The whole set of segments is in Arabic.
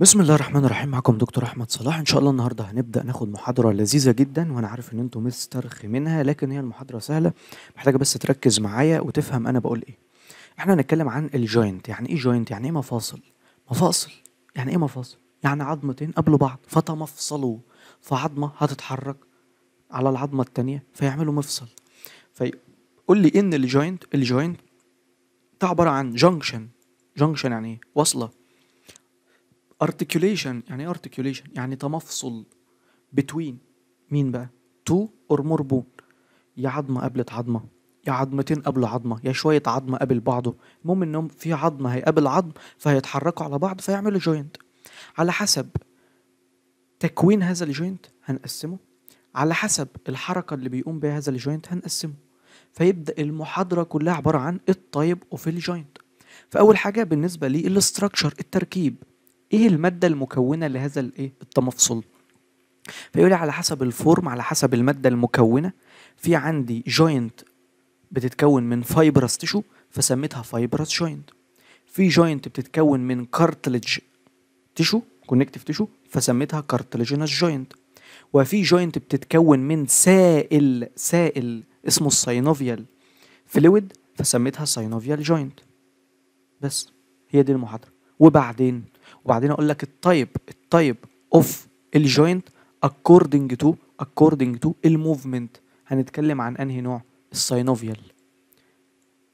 بسم الله الرحمن الرحيم معكم دكتور احمد صلاح ان شاء الله النهارده هنبدا ناخد محاضره لذيذه جدا وانا عارف ان انتم مسترخي منها لكن هي المحاضره سهله محتاجه بس تركز معايا وتفهم انا بقول ايه احنا هنتكلم عن الجوينت يعني ايه جوينت يعني ايه مفاصل مفاصل يعني ايه مفاصل يعني عظمتين قبلوا بعض فتمفصلوا فعظمه هتتحرك على العظمه الثانيه فيعملوا مفصل فيقول لي ان الجوينت الجوينت ده عباره عن جنكشن جنكشن يعني ايه وصله articulation يعني ايه articulation يعني تمفصل between مين بقى تو or more bone يا عظمة قابلت عظمة يا عظمتين قبل عظمة يا شوية عظمة قابل بعضه المهم انهم في عظمة هيقابل عظم فهيتحركوا على بعض فيعملوا جوينت على حسب تكوين هذا الجوينت هنقسمه على حسب الحركة اللي بيقوم بها هذا الجوينت هنقسمه فيبدأ المحاضرة كلها عبارة عن الطيب اوف الجوينت فأول حاجة بالنسبة للاستراكشر التركيب ايه الماده المكونه لهذا الايه التمفصل فيقول لي على حسب الفورم على حسب الماده المكونه في عندي جوينت بتتكون من فايبرس تشو فسميتها فايبرس جوينت في جوينت بتتكون من كارتلج تشو كونكتيف تشو فسميتها كارتلجينس جوينت وفي جوينت بتتكون من سائل سائل اسمه الساينوفيال فلويد فسميتها ساينوفيال جوينت بس هي دي المحاضره وبعدين وبعدين اقول لك التايب التايب اوف الجوينت اكوردنج تو اكوردنج تو الموفمنت هنتكلم عن انهي نوع الساينوفيال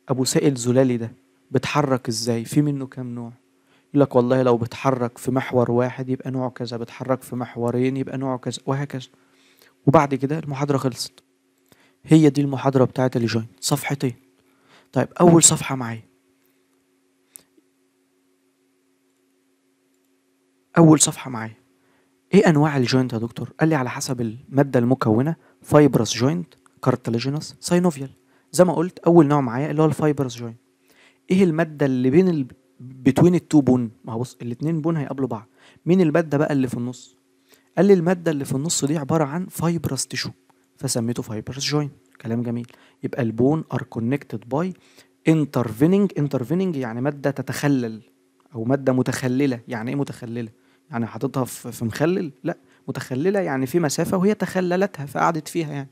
ابو سائل زلالي ده بتحرك ازاي في منه كام نوع يقول لك والله لو بتحرك في محور واحد يبقى نوعه كذا بتحرك في محورين يبقى نوعه كذا وهكذا وبعد كده المحاضرة خلصت هي دي المحاضرة بتاعت الجوينت صفحتين طيب أول صفحة معايا اول صفحه معايا ايه انواع الجوينت يا دكتور قال لي على حسب الماده المكونه فايبرس جوينت كارتلاجينوس ساينوفيال زي ما قلت اول نوع معايا اللي هو الفايبرس جوينت ايه الماده اللي بين ال... بتوين التو بون ما هو بص الاثنين بون هيقابلوا بعض مين الماده بقى اللي في النص قال لي الماده اللي في النص دي عباره عن فايبرس تيشو فسميته فايبرس جوينت كلام جميل يبقى البون ار كونكتد باي انترفيننج انترفيننج يعني ماده تتخلل او ماده متخلله يعني ايه متخلله يعني حاططها في مخلل لا متخلله يعني في مسافه وهي تخللتها فقعدت فيها يعني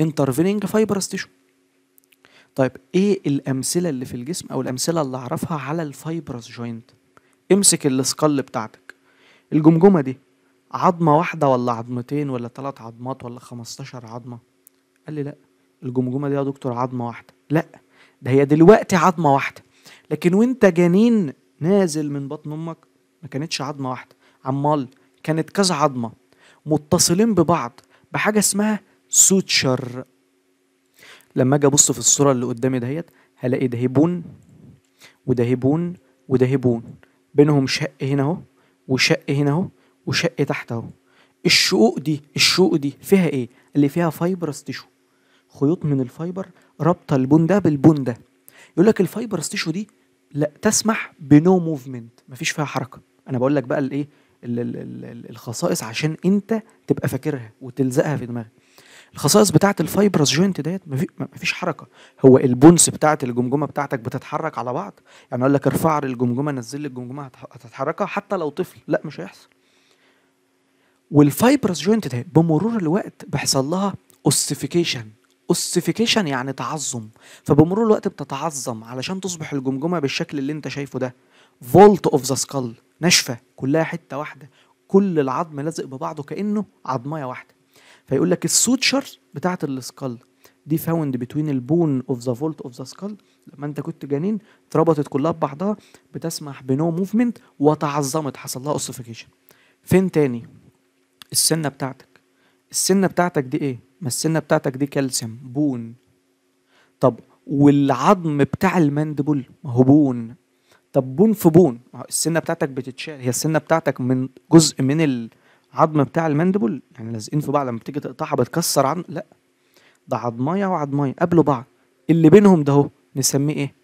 انترفيننج فايبرس تيشو طيب ايه الامثله اللي في الجسم او الامثله اللي اعرفها على الفايبرس جوينت امسك السكال بتاعتك الجمجمه دي عظمه واحده ولا عظمتين ولا ثلاث عظمات ولا 15 عظمه قال لي لا الجمجمه دي يا دكتور عظمه واحده لا ده هي دلوقتي عظمه واحده لكن وانت جنين نازل من بطن امك ما كانتش عظمه واحده عمال كانت كذا عظمة متصلين ببعض بحاجة اسمها سوتشر لما اجي ابص في الصورة اللي قدامي دهيت هلاقي دهبون ودهبون ودهبون بينهم شق هنا اهو وشق هنا اهو وشق تحت اهو الشقوق دي الشقوق دي فيها ايه اللي فيها فايبرس تيشو خيوط من الفايبر رابطه البون ده بالبون ده يقول لك الفايبرس تيشو دي لا تسمح بنو موفمنت مفيش فيها حركه انا بقول لك بقى الايه الخصائص عشان انت تبقى فاكرها وتلزقها في دماغك الخصائص بتاعت الفايبرس جوينت ديت مفيش حركه هو البونس بتاعت الجمجمه بتاعتك بتتحرك على بعض يعني اقول لك ارفع الجمجمه نزل لي الجمجمه هتتحركها حتى لو طفل لا مش هيحصل والفايبرس جوينت ده بمرور الوقت بيحصل لها اوسيفيكيشن اوسيفيكيشن يعني تعظم فبمرور الوقت بتتعظم علشان تصبح الجمجمه بالشكل اللي انت شايفه ده فولت اوف ذا سكال ناشفه كلها حته واحده كل العظم لازق ببعضه كانه عظمايه واحده فيقول لك السوتشر بتاعه السكال دي فاوند بتوين البون اوف ذا فولت اوف ذا سكال لما انت كنت جنين اتربطت كلها ببعضها بتسمح بنو موفمنت وتعظمت حصل لها اوسيفيكيشن فين تاني السنه بتاعتك السنه بتاعتك دي ايه ما السنه بتاعتك دي كالسيوم بون طب والعظم بتاع المندبل ما هو بون طب بون في بون السنه بتاعتك بتتشال هي السنه بتاعتك من جزء من العظم بتاع المندبل يعني لازقين في بعض لما بتيجي تقطعها بتكسر عظم لا ده عظمايه وعظمايه قابلوا بعض اللي بينهم ده نسميه ايه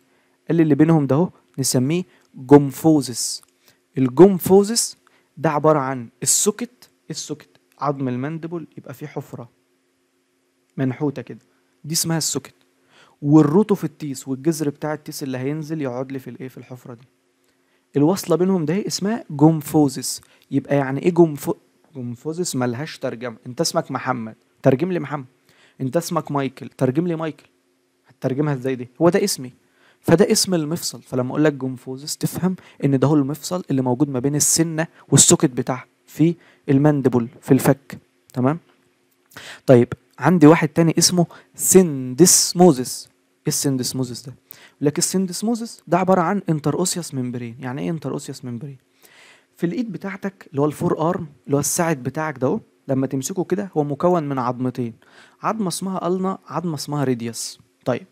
قال اللي بينهم ده نسميه جمفوزس الجمفوزس ده عباره عن السوكت السوكت عظم المندبل يبقى فيه حفره منحوته كده دي اسمها السوكت والروتو في التيس والجذر بتاع التيس اللي هينزل يقعد لي في الايه في الحفره دي الوصله بينهم ده اسمها جومفوزس يبقى يعني ايه جومفو جومفوزس ملهاش ترجمه انت اسمك محمد ترجم لي محمد انت اسمك مايكل ترجم لي مايكل هترجمها ازاي دي هو ده اسمي فده اسم المفصل فلما اقول لك جومفوزس تفهم ان ده هو المفصل اللي موجود ما بين السنه والسوكت بتاعها في المندبل في الفك تمام طيب عندي واحد تاني اسمه سندسموزس ايه السندسموزس ده؟ لك السندسموزس ده عباره عن انتراوسيوس ممبرين يعني ايه انتراوسيوس ممبرين؟ في الايد بتاعتك اللي هو الفور ارم اللي هو الساعد بتاعك ده لما تمسكه كده هو مكون من عظمتين عظمه اسمها النا عظمه اسمها ريديوس طيب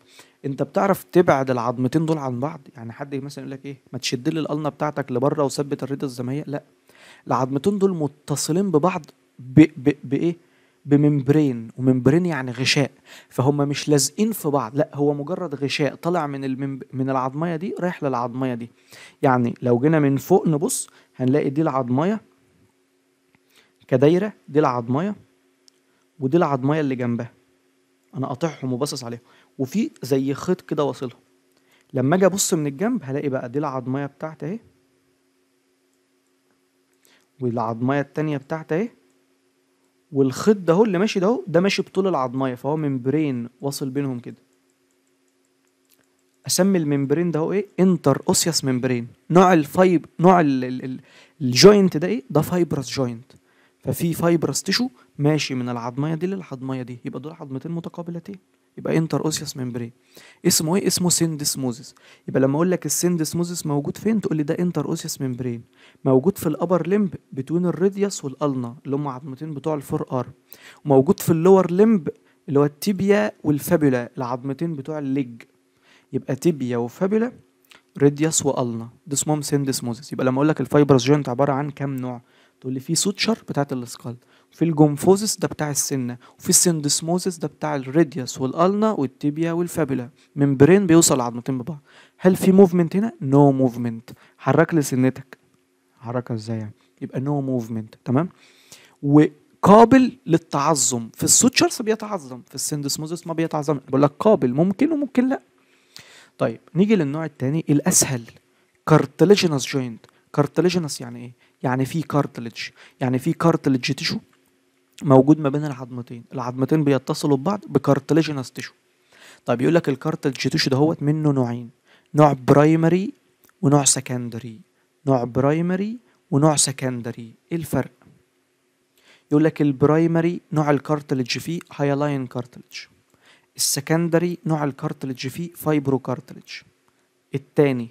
انت بتعرف تبعد العظمتين دول عن بعض يعني حد مثلا يقول لك ايه ما تشد لي الالنا بتاعتك لبره وثبت الريديوس زي ما هي لا العظمتين دول متصلين ببعض بايه بممبرين وممبرين يعني غشاء فهم مش لازقين في بعض لا هو مجرد غشاء طالع من الممب... من العظميه دي رايح للعظميه دي يعني لو جينا من فوق نبص هنلاقي دي العظميه كدايره دي العظميه ودي العظميه اللي جنبها انا قاطعهم وباصص عليهم وفي زي خيط كده واصلهم لما اجي ابص من الجنب هلاقي بقى دي العظميه بتاعتي اهي والعظميه التانيه بتاعتي اهي والخيط ده هو اللي ماشي ده ده ماشي بطول العظمايه فهو ممبرين واصل بينهم كده اسمي الممبرين ده هو ايه انتر اوسياس ممبرين نوع الفايب نوع الجوينت ده ايه ده فايبرس جوينت ففي فايبرس تشو ماشي من العضمية دي للعظميه دي يبقى دول عضمتين متقابلتين يبقى انتر اوسيوس ممبرين اسمه ايه اسمه سندس موزس يبقى لما اقول لك السندس موزس موجود فين تقول لي ده انتر اوسيوس ممبرين موجود في الابر لمب بتوين الريديوس والالنا اللي هم عظمتين بتوع الفور ار وموجود في اللور لمب اللي هو التيبيا والفابيولا العظمتين بتوع الليج يبقى تيبيا وفابيولا ريديوس والنا ده اسمهم سندس موزس يبقى لما اقول لك الفايبرز جوينت عباره عن كام نوع تقول لي في سوتشر بتاعت الاسكال في الجمفوزس ده بتاع السنه وفي السندسموزس ده بتاع الريديوس والالنا والتيبيا والفابيلا ممبرين بيوصل عظمتين ببعض هل في موفمنت هنا نو no موفمنت حرك لي سنتك حركها ازاي يعني يبقى نو no موفمنت تمام وقابل للتعظم في السوتشرز بيتعظم في السندسموزس ما بيتعظم بقول لك قابل ممكن وممكن لا طيب نيجي للنوع الثاني الاسهل كارتليجينس جوينت كارتليجينس يعني ايه يعني في كارتليج يعني في كارتليج تيشو موجود ما بين العظمتين العظمتين بيتصلوا ببعض بكارتليجينس تيشو طيب يقول لك الكارتلج تيشو دهوت منه نوعين نوع برايمري ونوع سكندري نوع برايمري ونوع سكندري ايه الفرق يقول لك البرايمري نوع الكارتلج فيه هايلاين كارتلج السكندري نوع الكارتلج فيه فايبرو كارتلج التاني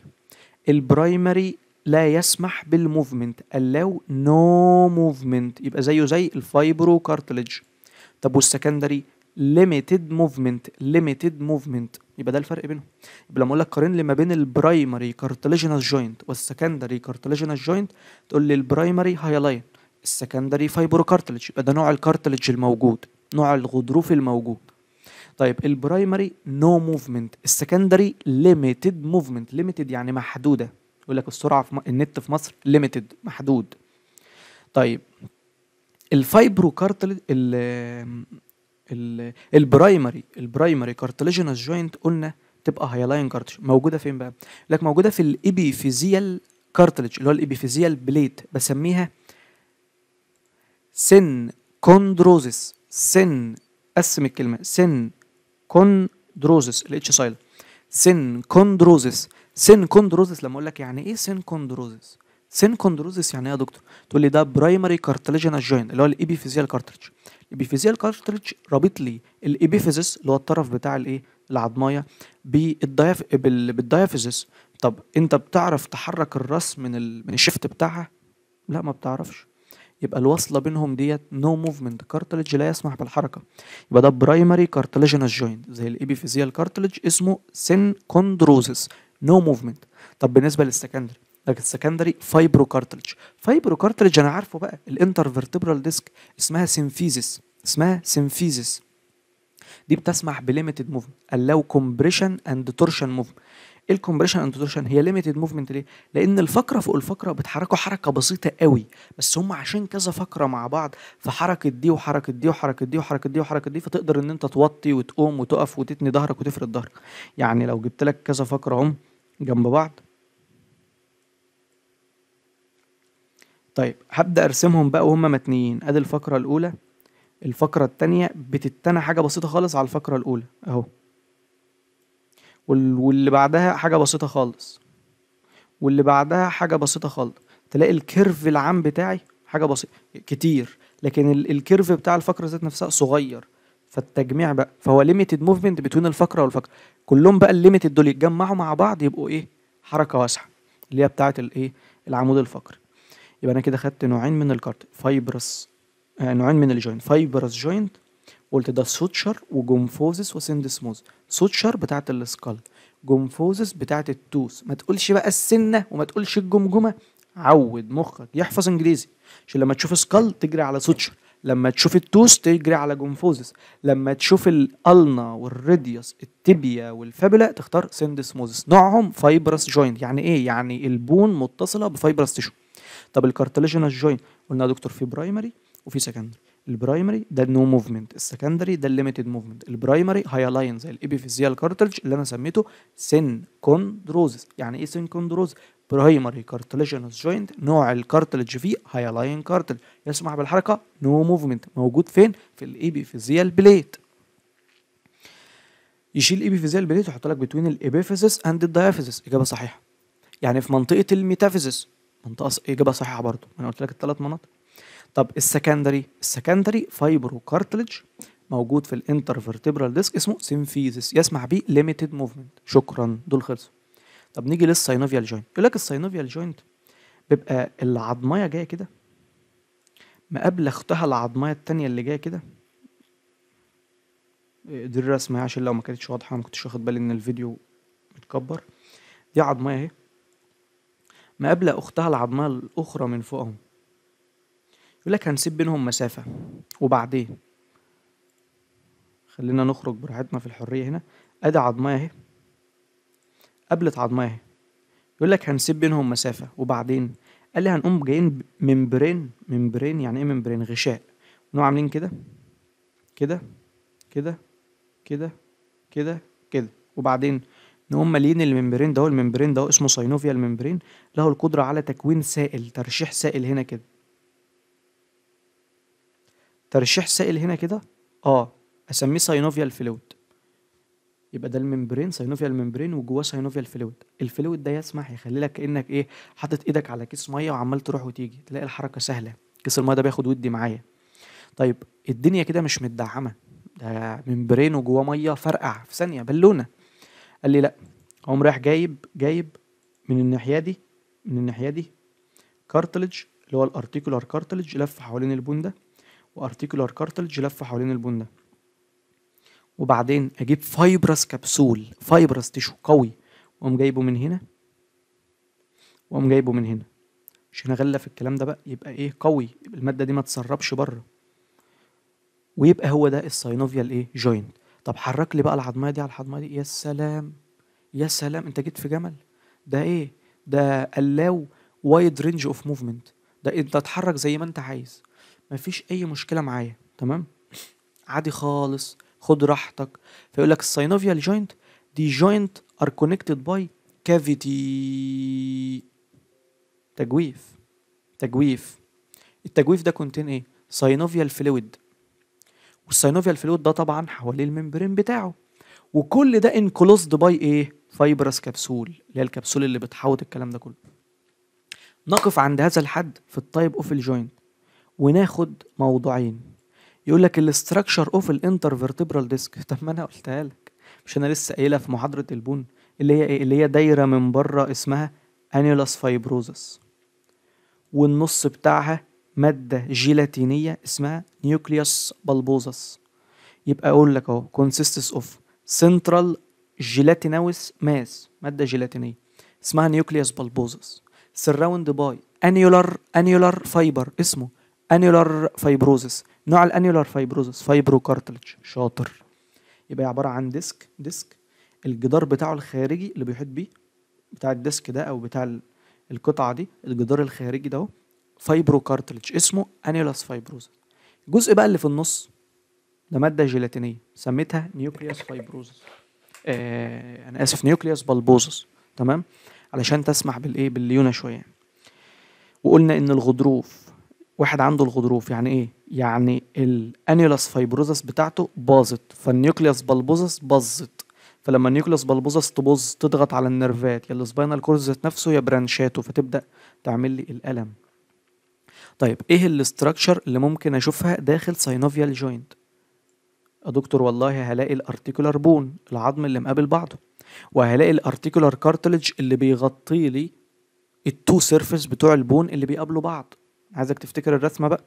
البرايمري لا يسمح بالموفمنت allow نو موفمنت يبقى زيه زي الفايبرو كارتلج طب والسكندري ليميتد موفمنت ليميتد موفمنت يبقى ده الفرق بينهم يبقى لما اقول لك قارن لي ما بين البرايمري كارتليجينال جوينت والسكندري كارتليجينال جوينت تقول لي البرايمري هايلاين السكندري فايبرو كارتلج يبقى ده نوع الكارتلج الموجود نوع الغضروف الموجود طيب البرايمري نو موفمنت السكندري ليميتد موفمنت ليميتد يعني محدوده يقول لك السرعه في النت في مصر ليميتد محدود طيب الفايبرو كارتل البرايمري البرايمري كارتلجينس جوينت قلنا تبقى هايلاين كارتلج موجوده فين بقى لك موجوده في الابيفيزيال كارتلج اللي هو الابيفيزيال بليت بسميها سن كوندروزس سن قسم الكلمه سن كوندروزس الاتش سايل سن كوندروزس سن كوندروزيس لما اقول لك يعني ايه سن سن كوندروزيس يعني ايه يا دكتور تقول لي ده برايمري كارتليجينال جوين اللي هو الابيفيزيال كارتريج الابيفيزيال كارتريج رابط لي الابيفيزس اللي هو الطرف بتاع الايه العظميه بالدياف بالديافيزس طب انت بتعرف تحرك الراس من ال... من الشفت بتاعها لا ما بتعرفش يبقى الوصله بينهم ديت نو موفمنت كارتلج لا يسمح بالحركه يبقى ده برايمري كارتليجينال جوينت زي الابيفيزيال كارتلج اسمه سن كوندروزس نو no موفمنت طب بالنسبه للسكندري لكن السكندري فايبرو كارتريج فايبرو كارتريج انا عارفه بقى الانتر فيرتبرال ديسك اسمها سيمفيزيس اسمها سيمفيزيس دي بتسمح بليميتد موفمنت اللو كومبريشن اند تورشن موفمنت الكومبريشن اند تورشن هي ليميتد موفمنت ليه؟ لان الفقره فوق الفقره بيتحركوا حركه بسيطه قوي بس هم عشان كذا فقره مع بعض فحركه دي وحركه دي وحركه دي وحركه دي وحركه دي فتقدر ان انت توطي وتقوم وتقف وتتني ظهرك وتفرد ظهرك يعني لو جبت لك كذا فقره هم جنب بعض طيب هبدا ارسمهم بقى وهم متنيين ادي الفقره الاولى الفقره الثانيه بتتنى حاجه بسيطه خالص على الفقره الاولى اهو واللي بعدها حاجه بسيطه خالص واللي بعدها حاجه بسيطه خالص تلاقي الكيرف العام بتاعي حاجه بسيطه كتير لكن الكيرف بتاع الفقره ذات نفسها صغير فالتجميع بقى فهو ليميتد موفمنت بتوين الفقره والفقره كلهم بقى الليميتد دول يتجمعوا مع بعض يبقوا ايه حركه واسعه اللي هي بتاعه الايه العمود الفقري يبقى انا كده خدت نوعين من الكارت فايبرس آه نوعين من الجوينت فايبرس جوينت قلت ده سوتشر وجمفوزس وسندسموز سوتشر بتاعت السكال جمفوزس بتاعت التوس ما تقولش بقى السنه وما تقولش الجمجمه عود مخك يحفظ انجليزي عشان لما تشوف سكال تجري على سوتشر لما تشوف التوس تجري على جمفوزس لما تشوف الالنا والريديوس التبيا والفابلا تختار سندسموزس نوعهم فايبرس جوينت يعني ايه يعني البون متصله بفايبرس تشو طب الكارتلاجينوس جوينت قلنا يا دكتور في برايمري وفي سكندري البرايمري ده النو موفمنت السكندري ده الليميتد موفمنت البرايمري هاي لاين زي الابيفيزيال كارتلج اللي انا سميته سن كوندروزس يعني ايه سن كوندروز برايمري كارتليجينوس جوينت نوع الكارتلج فيه هاي لاين كارتلج يسمح بالحركه نو موفمنت موجود فين في الابيفيزيال بليت يشيل الابيفيزيال بليت ويحط لك بتوين الابيفيزس اند الدايافيزيس اجابه صحيحه يعني في منطقه الميتافيزيس منطقه اجابه صحيحه برضه انا قلت لك الثلاث مناطق طب السكندري السكندري كارتلج موجود في الانترفرتبرال ديسك اسمه سيمفيزيس يسمح بيه ليميتد موفمنت شكرا دول خلصوا طب نيجي للساينوفيال جوينت يقول لك الساينوفيال جوينت بيبقى العظميه جايه كده مقابله اختها العظميه الثانيه اللي جايه كده دي الرسمه عشان لو ما كانتش واضحه ما كنتش واخد بالي ان الفيديو متكبر دي عظمية اهي مقابله اختها العظمية الاخرى من فوقهم يقول لك هنسيب بينهم مسافة وبعدين خلينا نخرج براحتنا في الحرية هنا أدي عضماية أهي قبلت عضماية أهي يقول لك هنسيب بينهم مسافة وبعدين قال لي هنقوم جايين ممبرين ممبرين يعني إيه ممبرين غشاء نقوم عاملين كده كده كده كده كده كده وبعدين نقوم مالين الممبرين ده هو الممبرين ده اسمه ساينوفيا الممبرين له القدرة على تكوين سائل ترشيح سائل هنا كده ترشيح سائل هنا كده اه اسميه ساينوفيال فلويد يبقى ده الممبرين ساينوفيال ممبرين وجواه ساينوفيال فلويد الفلويد ده يسمح يخلي لك كانك ايه حاطط ايدك على كيس ميه وعمال تروح وتيجي تلاقي الحركه سهله كيس الميه ده بياخد ودي معايا طيب الدنيا كده مش متدعمه ده ممبرين وجواه ميه فرقع في ثانيه بالونه قال لي لا قوم رايح جايب جايب من الناحيه دي من الناحيه دي كارتلج اللي هو الارتيكولار كارتلج لف حوالين البون ده وارتيكولار كارتلج لفه حوالين البون ده وبعدين اجيب فايبرس كبسول فايبرس تشو قوي واقوم جايبه من هنا واقوم جايبه من هنا عشان اغلف الكلام ده بقى يبقى ايه قوي الماده دي ما تسربش بره ويبقى هو ده الساينوفيا الايه جوينت طب حرك لي بقى العظميه دي على العظميه دي يا سلام يا سلام انت جيت في جمل ده ايه ده الاو وايد رينج اوف موفمنت ده انت اتحرك زي ما انت عايز مفيش اي مشكله معايا تمام عادي خالص خد راحتك فيقول لك الساينوفيال جوينت دي جوينت ار كونكتد باي كافيتي تجويف تجويف التجويف ده كونتين ايه ساينوفيال فلويد والساينوفيال فلويد ده طبعا حواليه الممبرين بتاعه وكل ده انكلوزد باي ايه فايبرس كبسول اللي هي الكبسول اللي بتحوط الكلام ده كله نقف عند هذا الحد في التايب اوف الجوينت وناخد موضوعين يقول لك الاستراكشر اوف فيرتبرال ديسك طب ما انا قلتها لك مش انا لسه قايلها في محاضره البون اللي هي ايه اللي هي دايره من بره اسمها انيلاس فايبروزس والنص بتاعها ماده جيلاتينيه اسمها نيوكليوس بالبوزس يبقى اقول لك اهو كونسيستس اوف سنترال جيلاتينوس ماس ماده جيلاتينيه اسمها نيوكليوس بالبوزس سراوند باي انيولار انيولار فايبر اسمه انيولار فايبروزس نوع الانيولار فايبروزس فايبرو كارتلج شاطر يبقى عباره عن ديسك ديسك الجدار بتاعه الخارجي اللي بيحيط بيه بتاع الديسك ده او بتاع القطعه دي الجدار الخارجي ده فايبرو كارتلج اسمه انيولاس فايبروزس الجزء بقى اللي في النص ده ماده جيلاتينيه سميتها نيوكليوس فايبروزس آه انا اسف نيوكليوس بالبوزس تمام علشان تسمح بالايه بالليونه شويه وقلنا ان الغضروف واحد عنده الغضروف يعني ايه يعني الانيولاس فايبروزس بتاعته باظت فالنيوكليوس بالبوزس باظت فلما النيوكليوس بالبوزس تبوظ تضغط على النرفات يا السباينال كورد نفسه يا برانشاته فتبدا تعمل لي الالم طيب ايه الاستراكشر اللي ممكن اشوفها داخل ساينوفيال جوينت يا دكتور والله هلاقي الارتيكولار بون العظم اللي مقابل بعضه وهلاقي الارتيكولار كارتلج اللي بيغطي لي التو سيرفيس بتوع البون اللي بيقابلوا بعض عايزك تفتكر الرسمه بقى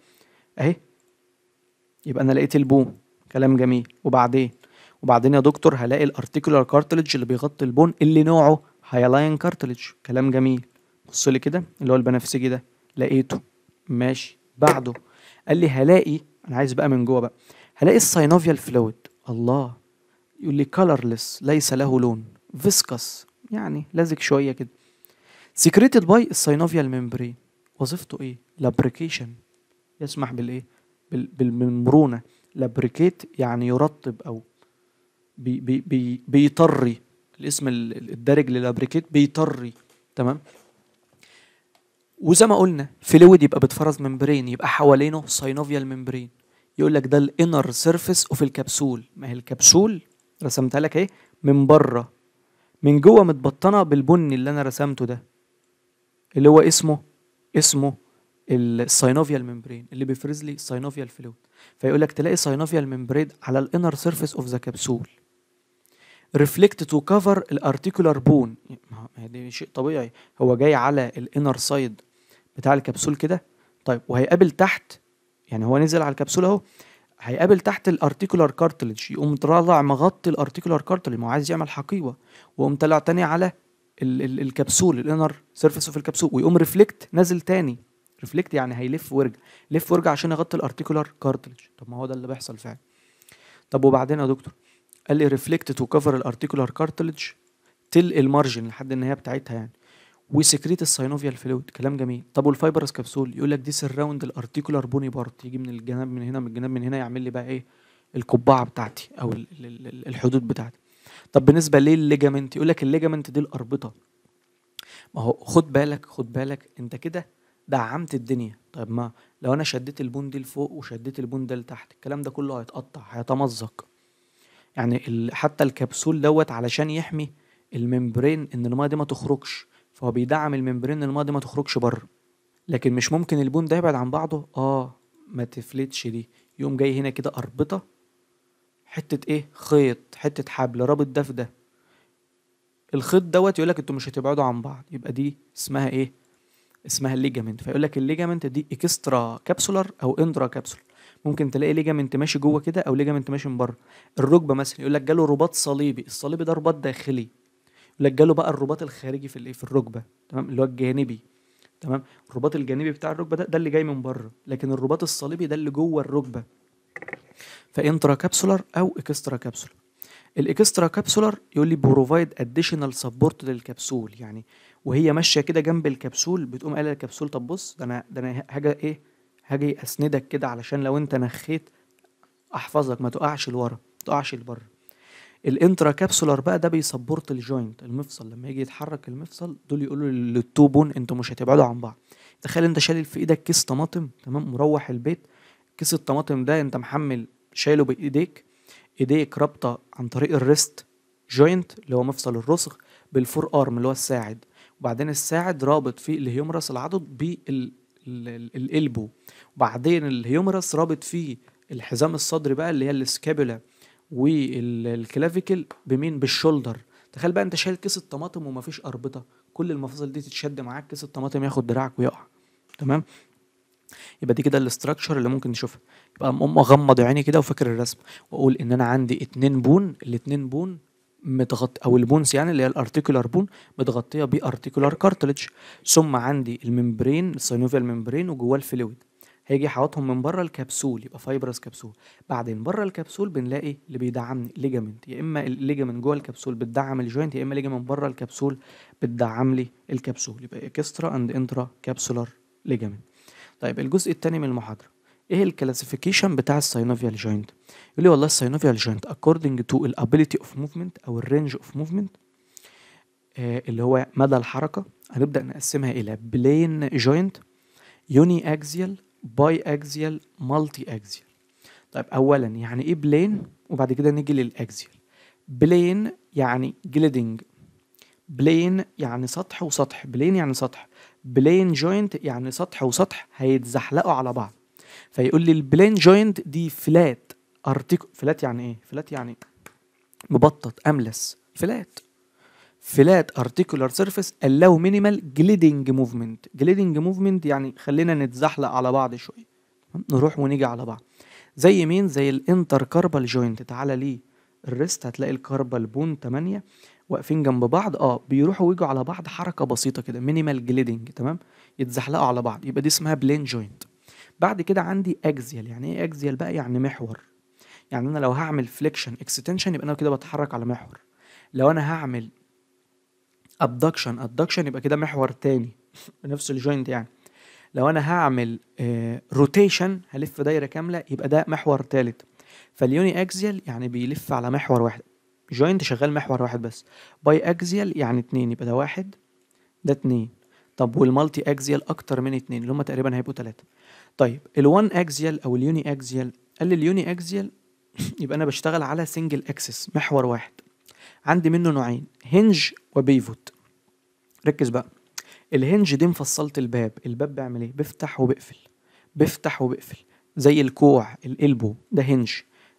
اهي يبقى انا لقيت البون كلام جميل وبعدين وبعدين يا دكتور هلاقي الارتيكولار كارتلج اللي بيغطي البون اللي نوعه هايلاين كارتلج كلام جميل بص لي كده اللي هو البنفسجي ده لقيته ماشي بعده قال لي هلاقي انا عايز بقى من جوه بقى هلاقي الساينوفيال فلويد الله يقول لي كلرلس ليس له لون فيسكس يعني لزج شويه كده سكريتد باي الساينوفيال ميمبرين وظيفته ايه لابريكيشن يسمح بالايه بالمرونه لابريكيت يعني يرطب او بي بي بي بيطري الاسم الدارج للابريكيت بيطري تمام وزي ما قلنا فلويد يبقى بتفرز ممبرين يبقى حوالينه ساينوفيال ممبرين يقول لك ده الانر سيرفيس اوف الكبسول ما هي الكبسول رسمتها لك اهي من بره من جوه متبطنه بالبني اللي انا رسمته ده اللي هو اسمه اسمه الساينوفيال ميمبرين اللي بيفرز لي ساينوفيال فلويد فيقول لك تلاقي ساينوفيال ميمبرين على الانر سيرفيس اوف ذا كبسول ريفلكت تو كفر الارتيكولار بون دي شيء طبيعي هو جاي على الانر سايد بتاع الكبسول كده طيب وهيقابل تحت يعني هو نزل على الكبسول اهو هيقابل تحت الارتيكولار كارتلج يقوم طالع مغطي الارتيكولار كارتلج ما هو عايز يعمل حقيبه ويقوم طالع تاني على ال ال الكبسول الانر سيرفيس اوف الكبسول ويقوم ريفلكت نازل تاني ريفلكت يعني هيلف ويرجع لف ويرجع عشان يغطي الارتيكولار كارتلج طب ما هو ده اللي بيحصل فعلا طب وبعدين يا دكتور قال لي ريفلكت تو كفر الارتيكولار كارتلج تل المارجن لحد النهايه بتاعتها يعني وسكريت الساينوفيال فلويد كلام جميل طب والفايبرس كبسول يقول لك دي سراوند الارتيكولار بوني بارت يجي من الجناب من هنا من الجناب من هنا يعمل لي بقى ايه القبعه بتاعتي او الحدود بتاعتي طب بالنسبه للليجامنت يقول لك الليجامنت دي الاربطه ما هو خد بالك خد بالك انت كده دعمت الدنيا طيب ما لو انا شديت البون دي لفوق وشديت البون ده لتحت الكلام ده كله هيتقطع هيتمزق يعني حتى الكبسول دوت علشان يحمي الممبرين ان الماء دي ما تخرجش فهو بيدعم الممبرين ان الماء دي ما تخرجش بره لكن مش ممكن البون ده يبعد عن بعضه اه ما تفلتش دي يقوم جاي هنا كده اربطه حته ايه خيط حته حبل رابط ده في ده الخيط دوت يقول لك انتوا مش هتبعدوا عن بعض يبقى دي اسمها ايه اسمها الليجامنت فيقول لك الليجامنت دي اكسترا كابسولار او اندرا كابسولار ممكن تلاقي ليجامنت ماشي جوه كده او ليجامنت ماشي من بره الركبه مثلا يقول لك جاله رباط صليبي الصليبي ده رباط داخلي يقول لك جاله بقى الرباط الخارجي في الايه في الركبه تمام اللي هو الجانبي تمام الرباط الجانبي بتاع الركبه ده ده اللي جاي من بره لكن الرباط الصليبي ده اللي جوه الركبه فانترا كابسولار او اكسترا كابسولار الاكسترا كابسولار يقول لي بروفايد اديشنال سبورت للكبسول يعني وهي ماشيه كده جنب الكبسول بتقوم قايله للكبسول طب بص ده انا ده انا هاجي ايه هاجي اسندك كده علشان لو انت نخيت احفظك ما تقعش لورا ما تقعش لبره الانترا كابسولار بقى ده بيسبورت الجوينت المفصل لما يجي يتحرك المفصل دول يقولوا للتو بون انتوا مش هتبعدوا عن بعض تخيل انت شايل في ايدك كيس طماطم تمام مروح البيت كيس الطماطم ده انت محمل شايله بايديك ايديك رابطه عن طريق الريست جوينت اللي هو مفصل الرسغ بالفور ارم اللي هو الساعد وبعدين الساعد رابط في الهيومرس العضد بالالبو وبعدين الهيومرس رابط فيه الحزام الصدري بقى اللي هي السكابولا والكلافيكل بمين بالشولدر تخيل بقى انت شايل كيس الطماطم ومفيش اربطه كل المفاصل دي تتشد معاك كيس الطماطم ياخد دراعك ويقع تمام يبقى دي كده الاستراكشر اللي ممكن نشوفها يبقى اقوم اغمض عيني كده وفاكر الرسم واقول ان انا عندي اتنين بون الاتنين بون متغط او البونس يعني اللي هي الارتيكولار بون متغطيه بارتيكولار كارتلج ثم عندي الممبرين السينوفيال ممبرين وجواه الفلويد هيجي حاطهم من بره الكبسول يبقى فايبرس كبسول بعدين بره الكبسول بنلاقي اللي بيدعمني ليجامنت يا اما الليجامنت جوه الكبسول بتدعم الجوينت يا اما ليجامنت بره الكبسول بتدعم لي الكبسول يبقى اكسترا اند انترا كابسولار ليجامنت طيب الجزء الثاني من المحاضرة ايه الكلاسيفيكيشن بتاع الساينوفيال جوينت يقول لي والله الساينوفيال جوينت اكوردنج تو الابيليتي اوف موفمنت او الرينج اوف موفمنت اللي هو مدى الحركة هنبدأ نقسمها إلى بلين جوينت يوني اكزيال باي اكزيال مالتي اكزيال طيب أولا يعني إيه بلين وبعد كده نيجي للأكزيال بلين يعني جليدنج بلين يعني سطح وسطح بلين يعني سطح بلين جوينت يعني سطح وسطح هيتزحلقوا على بعض فيقول لي البلين جوينت دي فلات ارتيكو فلات يعني ايه فلات يعني مبطط املس فلات فلات ارتيكولار سيرفيس اللو مينيمال جليدنج موفمنت جليدنج موفمنت يعني خلينا نتزحلق على بعض شويه نروح ونيجي على بعض زي مين زي الانتر كاربال جوينت تعالى ليه الريست هتلاقي الكاربال بون 8 واقفين جنب بعض اه بيروحوا ويجوا على بعض حركه بسيطه كده مينيمال جليدنج تمام يتزحلقوا على بعض يبقى دي اسمها بلين جوينت بعد كده عندي اكزيال يعني ايه اكزيال بقى يعني محور يعني انا لو هعمل فليكشن اكستنشن يبقى انا كده بتحرك على محور لو انا هعمل ابدكشن ادكشن يبقى كده محور تاني نفس الجوينت يعني لو انا هعمل روتيشن آه، هلف دايره كامله يبقى ده محور ثالث فاليوني اكزيال يعني بيلف على محور واحد جوينت شغال محور واحد بس باي اكزيال يعني اتنين يبقى ده واحد ده اتنين طب والمالتي اكزيال اكتر من اتنين اللي هما تقريبا هيبقوا تلاتة طيب الوان اكزيال او اليوني اكزيال قال لي اليوني اكزيال يبقى انا بشتغل على سنجل اكسس محور واحد عندي منه نوعين هنج وبيفوت ركز بقى الهنج دي مفصلة الباب الباب بيعمل ايه بيفتح وبيقفل بيفتح وبيقفل زي الكوع القلبو ده هنج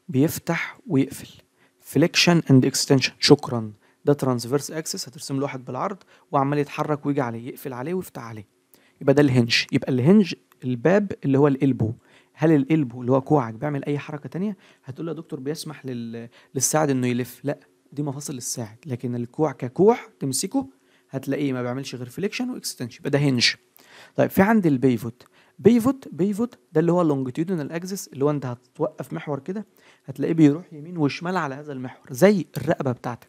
بيفتح ويقفل فليكشن اند اكستنشن شكرا ده ترانسفيرس اكسس هترسم له واحد بالعرض وعمال يتحرك ويجي عليه يقفل عليه ويفتح عليه يبقى ده الهنج يبقى الهنج الباب اللي هو الالبو هل الالبو اللي هو كوعك بيعمل اي حركه تانية هتقول يا دكتور بيسمح لل... للساعد انه يلف لا دي مفاصل الساعد لكن الكوع ككوع تمسكه هتلاقيه ما بيعملش غير فليكشن واكستنشن يبقى ده هنج طيب في عند البيفوت بيفوت بيفوت ده اللي هو لونجيتيودنال اكسس اللي هو انت هتوقف محور كده هتلاقيه بيروح يمين وشمال على هذا المحور زي الرقبه بتاعتك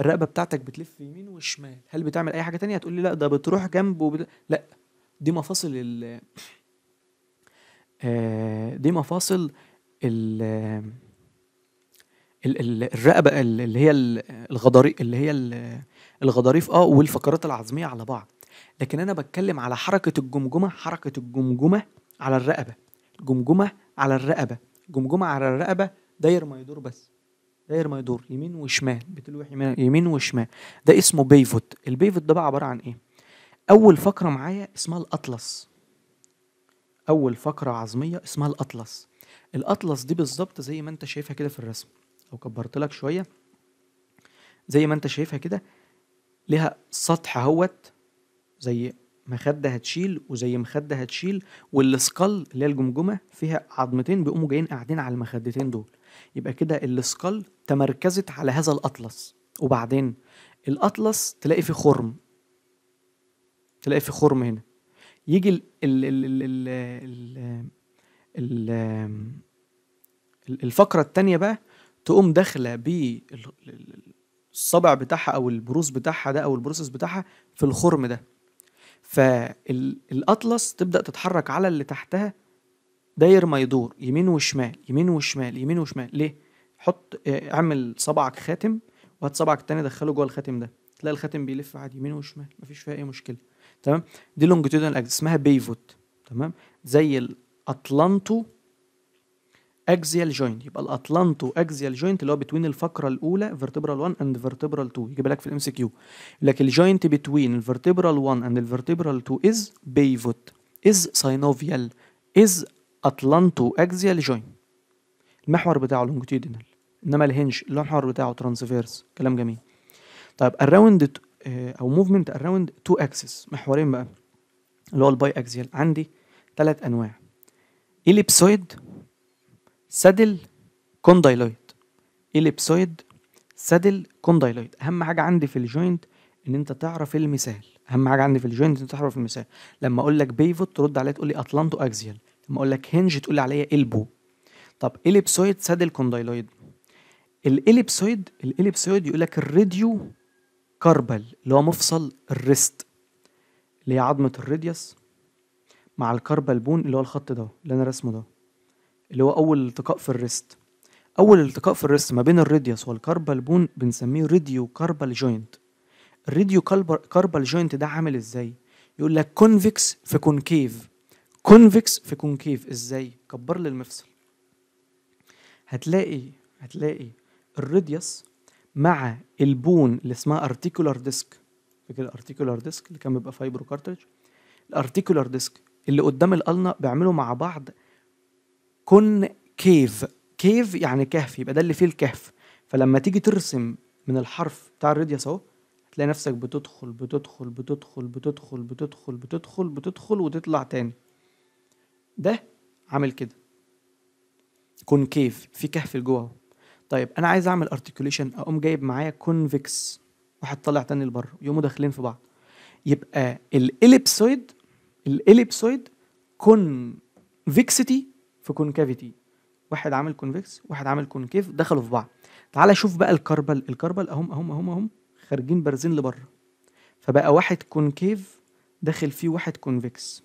الرقبه بتاعتك بتلف يمين وشمال هل بتعمل اي حاجه تانية هتقول لي لا ده بتروح جنبه وبت... لا دي مفاصل ال آه، دي مفاصل ال الرقبه اللي هي الغضاريف اللي هي الغضاريف اه والفقرات العظميه على بعض لكن انا بتكلم على حركه الجمجمه حركه الجمجمه على الرقبه الجمجمه على الرقبه جمجمه على الرقبه داير ما يدور بس داير ما يدور يمين وشمال بتلوح يمين وشمال ده اسمه بيفوت البيفوت ده بقى عباره عن ايه اول فقره معايا اسمها الاطلس اول فقره عظميه اسمها الاطلس الاطلس دي بالظبط زي ما انت شايفها كده في الرسم لو كبرت لك شويه زي ما انت شايفها كده ليها سطح اهوت زي مخدة هتشيل وزي مخدة هتشيل والسكال اللي هي الجمجمة فيها عظمتين بيقوموا جايين قاعدين على المخدتين دول يبقى كده السكال تمركزت على هذا الأطلس وبعدين الأطلس تلاقي فيه خرم تلاقي فيه خرم هنا يجي ال ال ال ال ال ال ال الفقرة التانية بقى تقوم داخلة بالصبع بتاعها أو البروس بتاعها ده أو البروسس بتاعها في الخرم ده فالاطلس تبدا تتحرك على اللي تحتها داير ما يدور يمين وشمال يمين وشمال يمين وشمال ليه حط آه، اعمل صبعك خاتم وهات صبعك التاني دخله جوه الخاتم ده تلاقي الخاتم بيلف عادي يمين وشمال مفيش فيها اي مشكله تمام دي لونجيتودينال اكسس اسمها بيفوت تمام زي الاطلنطو اكزيال جوينت يبقى الاطلانتو اكزيال جوينت اللي هو بتوين الفقره الاولى فيرتبرال 1 اند فيرتبرال 2 يجيب لك في الام سي كيو يقول لك الجوينت بتوين الفيرتبرال 1 اند الفيرتبرال 2 از بيفوت از ساينوفيال از اطلانتو اكزيال جوينت المحور بتاعه لونجتيودينال انما الهنج المحور بتاعه ترانسفيرس كلام جميل طيب الراوند آه، او موفمنت اراوند تو اكسس محورين بقى اللي هو الباي اكزيال عندي ثلاث انواع اليبسويد سادل كوندايلويد اليبسويد سادل كوندايلويد اهم حاجه عندي في الجوينت ان انت تعرف المثال اهم حاجه عندي في الجوينت ان انت تعرف المثال لما اقول لك بيفوت ترد عليا تقول لي اتلانتو اكزيال لما اقول لك هنج تقول لي عليا البو طب اليبسويد سادل كوندايلويد الاليبسويد الاليبسويد يقول لك الريديو كاربل اللي هو مفصل الريست اللي هي عظمه الريديوس مع الكاربل بون اللي هو الخط ده اللي انا رسمه ده اللي هو أول التقاء في الريست أول التقاء في الريست ما بين الريديوس والكاربال بون بنسميه ريديو كاربال جوينت الريديو كاربال جوينت ده عامل إزاي؟ يقول لك كونفكس في كونكيف كونفكس في كونكيف إزاي؟ كبر لي المفصل هتلاقي هتلاقي الريديوس مع البون اللي اسمها ارتيكولار ديسك فاكر الارتيكولار ديسك اللي كان بيبقى فايبرو كارتريج الارتيكولار ديسك اللي قدام الالنا بيعملوا مع بعض كن كيف كيف يعني كهف يبقى ده اللي فيه الكهف فلما تيجي ترسم من الحرف بتاع الراديوس اهو هتلاقي نفسك بتدخل بتدخل بتدخل بتدخل بتدخل بتدخل بتدخل وتطلع تاني ده عامل كده كونكيف في كهف لجوه طيب انا عايز اعمل ارتكيوليشن اقوم جايب معايا كونفكس واحد طالع تاني لبره يقوموا داخلين في بعض يبقى الاليبسويد الاليبسويد كونفكسيتي في كونكافيتي واحد عامل كونفكس واحد عامل كونكيف دخلوا في بعض تعالى شوف بقى الكربل الكربل اهم اهم اهم اهم خارجين بارزين لبره فبقى واحد كونكيف داخل فيه واحد كونفكس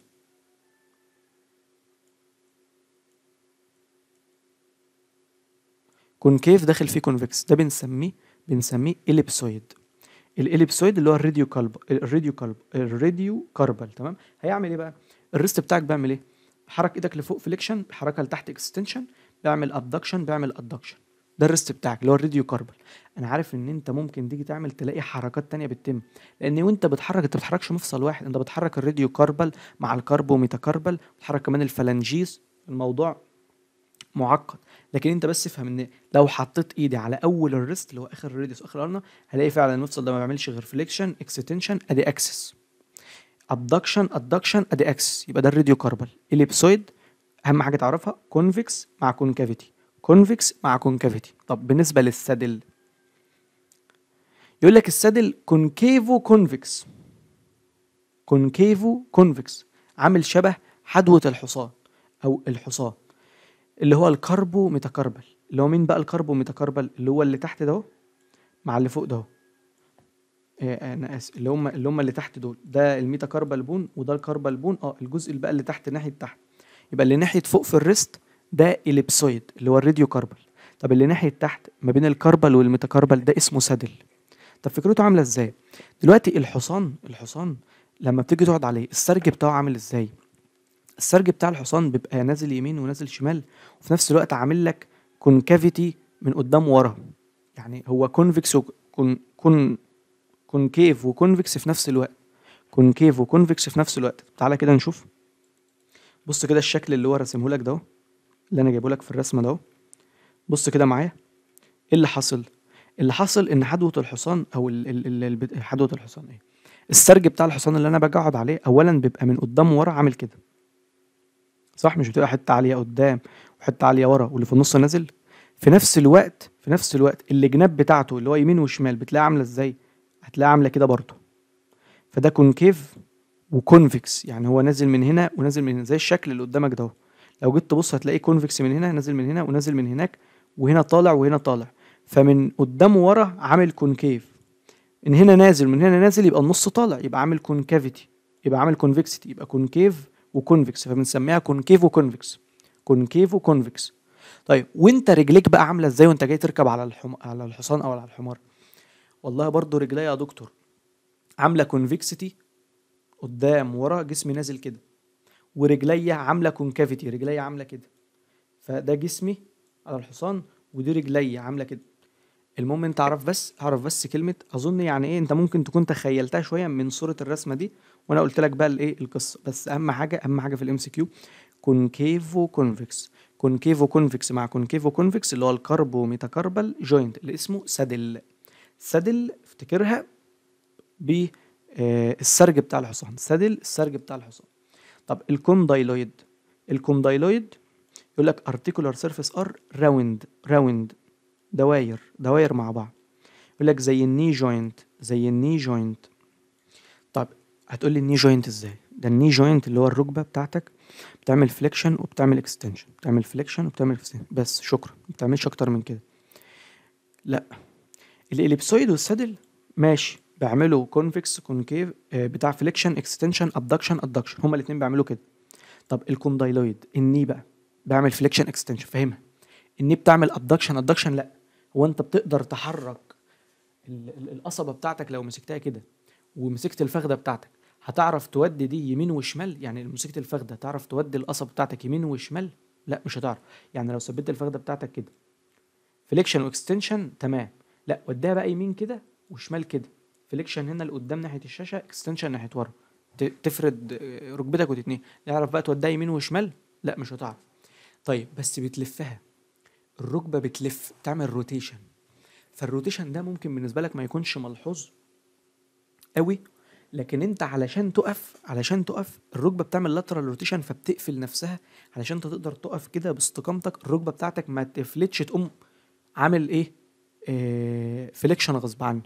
كونكيف داخل فيه كونفكس ده بنسميه بنسميه اليبسويد الاليبسويد اللي هو الريديو كالب الريديو كالب الريديو كاربل تمام هيعمل ايه بقى الريست بتاعك بيعمل ايه بحرك ايدك لفوق فليكشن بحركها لتحت اكستنشن بعمل ابدكشن بعمل ادكشن ده الريست بتاعك اللي هو الريديو كاربل انا عارف ان انت ممكن تيجي تعمل تلاقي حركات تانية بتتم لان وانت بتحرك انت بتحركش مفصل واحد انت بتحرك الريديو كاربل مع الكاربو ميتاكاربل بتحرك كمان الفلانجيز الموضوع معقد لكن انت بس افهم ان لو حطيت ايدي على اول الريست اللي هو اخر الريديوس اخر الارنا هلاقي فعلا المفصل ده ما بيعملش غير فليكشن اكستنشن ادي اكسس ابدكشن ادكشن ادي اكس يبقى ده الراديو كاربل اليبسويد اهم حاجه تعرفها كونفكس مع كونكافيتي كونفكس مع كونكافيتي طب بالنسبه للسادل يقول لك السادل كونكيفو كونفكس كونكيفو كونفكس عامل شبه حدوه الحصان او الحصان اللي هو الكربو متكربل اللي هو مين بقى الكربو متكربل اللي هو اللي تحت ده مع اللي فوق ده آه، آه، انا اسف اللي هم اللي هم اللي تحت دول ده الميتا كاربالبون وده الكاربالبون اه الجزء اللي بقى اللي تحت ناحيه تحت يبقى اللي ناحيه فوق في الريست ده اليبسويد اللي هو الريديو كاربال طب اللي ناحيه تحت ما بين الكاربال والميتاكاربال ده اسمه سادل طب فكرته عامله ازاي دلوقتي الحصان الحصان لما بتيجي تقعد عليه السرج بتاعه عامل ازاي السرج بتاع الحصان بيبقى نازل يمين ونازل شمال وفي نفس الوقت عامل لك كونكافيتي من قدام ورا يعني هو كونفكس وكون كون كونكيف وكونفكس في نفس الوقت كونكيف وكونفكس في نفس الوقت تعالى كده نشوف بص كده الشكل اللي هو راسمه لك ده اللي انا جايبه لك في الرسمه ده بص كده معايا ايه اللي حصل اللي حصل ان حدوه الحصان او ال ال حدوه الحصان ايه السرج بتاع الحصان اللي انا بقعد عليه اولا بيبقى من قدام ورا عامل كده صح مش بتبقى حته عاليه قدام وحته عاليه ورا واللي في النص نازل في نفس الوقت في نفس الوقت الجناب بتاعته اللي هو يمين وشمال بتلاقيها عامله ازاي هتلاقيها عامله كده برضه فده كونكيف وكونفكس يعني هو نازل من هنا ونازل من هنا زي الشكل اللي قدامك ده لو جيت تبص هتلاقي كونفكس من هنا نازل من هنا ونازل من هناك وهنا طالع وهنا طالع فمن قدام ورا عامل كونكيف من هنا نازل من هنا نازل يبقى النص طالع يبقى عامل كونكافيتي يبقى عامل كونفكسيتي يبقى كونكيف وكونفكس فبنسميها كونكيف وكونفكس كونكيف وكونفكس طيب وانت رجليك بقى عامله ازاي وانت جاي تركب على الحم... على الحصان او على الحمار والله برضه رجليا يا دكتور عامله كونفكسيتي قدام ورا جسمي نازل كده ورجليا عامله كونكافيتي رجليا عامله كده فده جسمي على الحصان ودي رجليا عامله كده المهم انت اعرف بس اعرف بس كلمه اظن يعني ايه انت ممكن تكون تخيلتها شويه من صوره الرسمه دي وانا قلت لك بقى الايه القصه بس اهم حاجه اهم حاجه في الام سي كيو كونكيفو كونفكس كونكيفو كونفكس مع كونكيفو كونفكس اللي هو الكربو ميتاكربل جوينت اللي اسمه سادل سدل افتكرها بالسرج آه، بتاع الحصان سدل السرج بتاع الحصان طب الكومدايلويد الكومدايلويد يقول لك ارتيكولار سيرفيس ار راوند راوند دواير دواير مع بعض يقول لك زي الني جوينت زي الني جوينت طب هتقول لي الني جوينت ازاي ده الني جوينت اللي هو الركبه بتاعتك بتعمل فليكشن وبتعمل اكستنشن بتعمل فليكشن وبتعمل اكستنشن بس شكرا ما بتعملش اكتر من كده لا الاليبسويد والسدل ماشي بيعملوا كونفكس كونكيف بتاع فليكشن اكستنشن ابدكشن ادكشن هما الاثنين بيعملوا كده طب الكوندايلويد الني بقى بيعمل فليكشن اكستنشن فاهمها الني بتعمل ابدكشن ادكشن لا هو انت بتقدر تحرك القصبه بتاعتك لو مسكتها كده ومسكت الفخده بتاعتك هتعرف تودي دي يمين وشمال يعني مسكت الفخده تعرف تودي القصبه بتاعتك يمين وشمال لا مش هتعرف يعني لو ثبت الفخده بتاعتك كده فليكشن واكستنشن تمام لا وديها بقى يمين كده وشمال كده فليكشن هنا لقدام ناحيه الشاشه اكستنشن ناحيه ورا تفرد آه، ركبتك وتتنيه تعرف بقى توديها يمين وشمال لا مش هتعرف طيب بس بتلفها الركبه بتلف تعمل روتيشن فالروتيشن ده ممكن بالنسبه لك ما يكونش ملحوظ قوي لكن انت علشان تقف علشان تقف الركبه بتعمل لاترال روتيشن فبتقفل نفسها علشان انت تقدر تقف كده باستقامتك الركبه بتاعتك ما تفلتش تقوم عامل ايه فليكشن آه، غصب عنك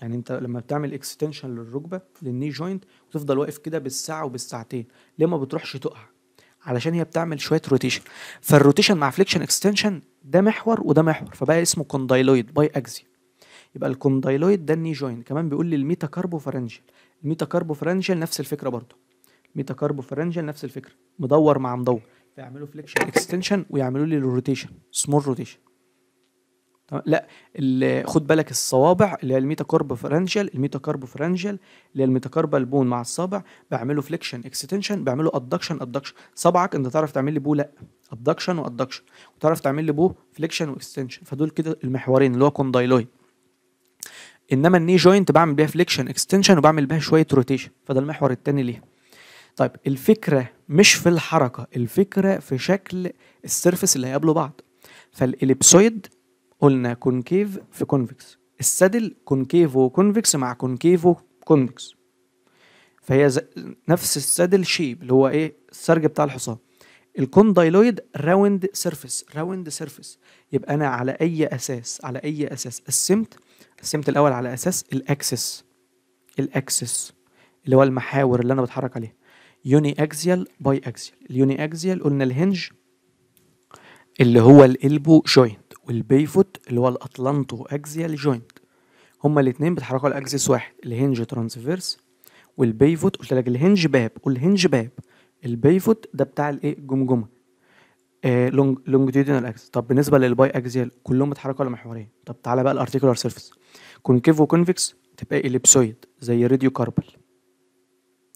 يعني انت لما بتعمل اكستنشن للركبه للني جوينت وتفضل واقف كده بالساعه وبالساعتين ليه ما بتروحش تقع علشان هي بتعمل شويه روتيشن فالروتيشن مع فليكشن اكستنشن ده محور وده محور فبقى اسمه كوندايلويد باي اكزي يبقى الكوندايلويد ده الني جوينت كمان بيقول لي الميتا كاربو فرنجل الميتا كاربو فرنجل نفس الفكره برضه الميتا كاربو فرنجل نفس الفكره مدور مع مدور فيعملوا فليكشن اكستنشن ويعملوا لي الروتيشن سمول روتيشن لا خد بالك الصوابع اللي هي الميتاكارب فرنجل الميتاكارب فرنجل اللي هي الميتاكارب بون مع الصابع بعمله فليكشن اكستنشن بعمله ادكشن ادكشن صبعك انت تعرف تعمل لي بو لا ادكشن وادكشن وتعرف تعمل لي بو فليكشن واكستنشن فدول كده المحورين اللي هو كوندايلويد انما الني جوينت بعمل بيها فليكشن اكستنشن وبعمل بيها شويه روتيشن فده المحور الثاني ليها طيب الفكره مش في الحركه الفكره في شكل السيرفس اللي هيقابله بعض فالاليبسويد قلنا كونكيف في كونفكس السدل كونكيفو كونفكس مع كونكيفو كونفكس فهي نفس السدل شيب اللي هو ايه السرج بتاع الحصان الكوندايلويد راوند سيرفيس راوند سيرفيس يبقى انا على اي اساس على اي اساس قسمت قسمت الاول على اساس الاكسس الاكسس اللي هو المحاور اللي انا بتحرك عليها يوني اكزيال باي اكزيال اليوني اكزيال قلنا الهنج اللي هو الالبو جوين والبيفوت اللي هو الاطلانتو اكزيال جوينت هما الاثنين بيتحركوا على اكسس واحد الهنج ترانسفيرس والبيفوت قلت لك الهنج باب والهنج باب البيفوت ده بتاع الايه الجمجمه آه لونج لونجتيودينال اكسس طب بالنسبه للباي اكزيال كلهم بيتحركوا على محورين طب تعالى بقى الارتيكولار سيرفيس كونكيف وكونفكس تبقى اليبسويد زي الراديو كاربل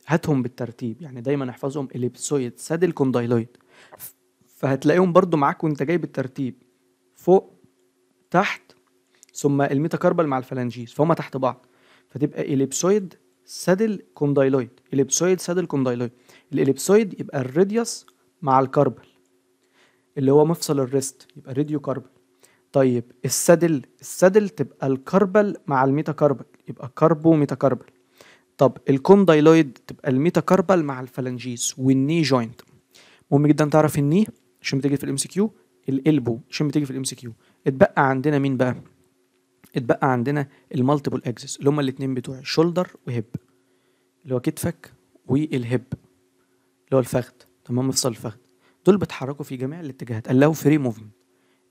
هاتهم بالترتيب يعني دايما احفظهم اليبسويد سادل كوندايلويد فهتلاقيهم برضو معاك وانت جاي بالترتيب فوق تحت ثم الميتاكاربال مع الفلانجيز فهم تحت بعض فتبقى اليبسويد سادل كوندايلويد اليبسويد سادل كوندايلويد الاليبسويد يبقى الراديوس مع الكاربل اللي هو مفصل الريست يبقى راديو كاربل طيب السادل السادل تبقى الكاربل مع الميتاكاربل يبقى كاربو ميتاكاربل طب الكوندايلويد تبقى الميتاكاربل مع الفلانجيز والني جوينت مهم جدا تعرف الني عشان بتيجي في الام سي كيو الالبو عشان بتيجي في الام سي كيو اتبقى عندنا مين بقى اتبقى عندنا المالتيبل اكسس اللي هما الاثنين بتوع شولدر وهيب اللي هو كتفك والهيب اللي هو الفخذ تمام مفصل الفخذ دول بيتحركوا في جميع الاتجاهات قال له فري موفمنت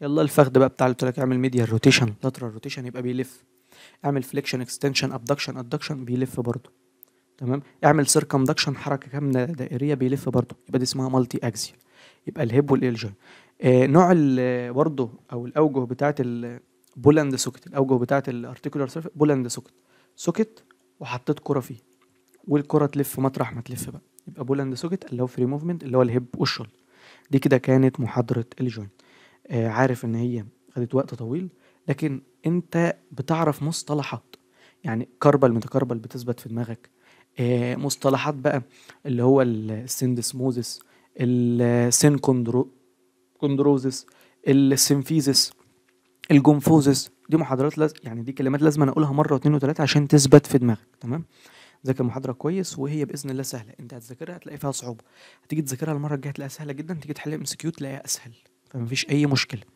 يلا الفخذ بقى بتاع اللي لك اعمل ميديا روتيشن لاترال روتيشن يبقى بيلف اعمل فليكشن اكستنشن ابدكشن ادكشن بيلف برضه تمام اعمل سيركمدكشن حركه كامله دائريه بيلف برضه يبقى دي اسمها مالتي اكسيال يبقى الهيب والالجوي آه، نوع آه، برضه او الاوجه بتاعه البولاند سوكت الاوجه بتاعه الارتيكولار سيرفيس بولاند سوكت سوكت وحطيت كره فيه والكره تلف مطرح ما تلف بقى يبقى بولاند سوكت اللي هو فري موفمنت اللي هو الهيب والشول دي كده كانت محاضره الجوينت آه، عارف ان هي خدت وقت طويل لكن انت بتعرف مصطلحات يعني كربل متكربل بتثبت في دماغك مصطلحات بقى اللي هو السندسموزس السينكوندرو الكوندروزس السنفيزس الجنفوزس دي محاضرات لاز... يعني دي كلمات لازم انا اقولها مره واثنين وثلاثه عشان تثبت في دماغك تمام ذاكر المحاضره كويس وهي باذن الله سهله انت هتذاكرها هتلاقي فيها صعوبه هتيجي تذاكرها المره الجايه هتلاقيها سهله جدا تيجي تحل ام سي كيو تلاقيها اسهل فمفيش اي مشكله